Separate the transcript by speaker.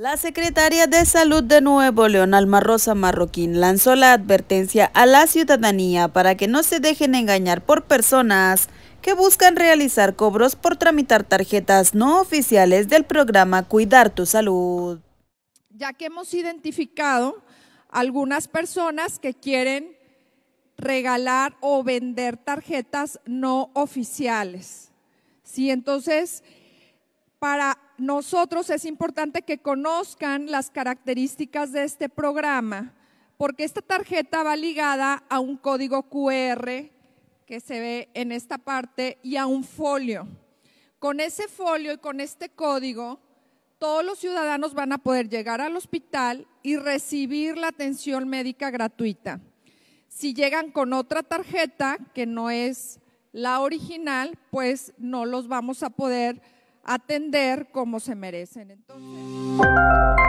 Speaker 1: La secretaria de Salud de Nuevo León, Alma Rosa Marroquín, lanzó la advertencia a la ciudadanía para que no se dejen engañar por personas que buscan realizar cobros por tramitar tarjetas no oficiales del programa Cuidar tu Salud.
Speaker 2: Ya que hemos identificado algunas personas que quieren regalar o vender tarjetas no oficiales. Sí, entonces, para nosotros es importante que conozcan las características de este programa, porque esta tarjeta va ligada a un código QR que se ve en esta parte y a un folio. Con ese folio y con este código, todos los ciudadanos van a poder llegar al hospital y recibir la atención médica gratuita. Si llegan con otra tarjeta que no es la original, pues no los vamos a poder atender como se merecen.
Speaker 1: Entonces.